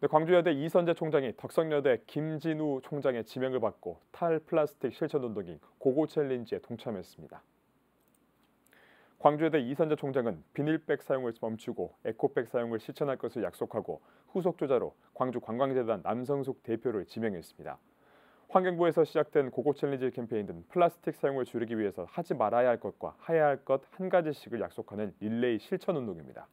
네, 광주여대 이선재 총장이 덕성여대 김진우 총장의 지명을 받고 탈플라스틱 실천운동인 고고 챌린지에 동참했습니다. 광주여대 이선재 총장은 비닐백 사용을 멈추고 에코백 사용을 실천할 것을 약속하고 후속 조자로 광주관광재단 남성숙 대표를 지명했습니다. 환경부에서 시작된 고고 챌린지 캠페인 등 플라스틱 사용을 줄이기 위해서 하지 말아야 할 것과 해야 할 것 한 가지씩을 약속하는 릴레이 실천운동입니다.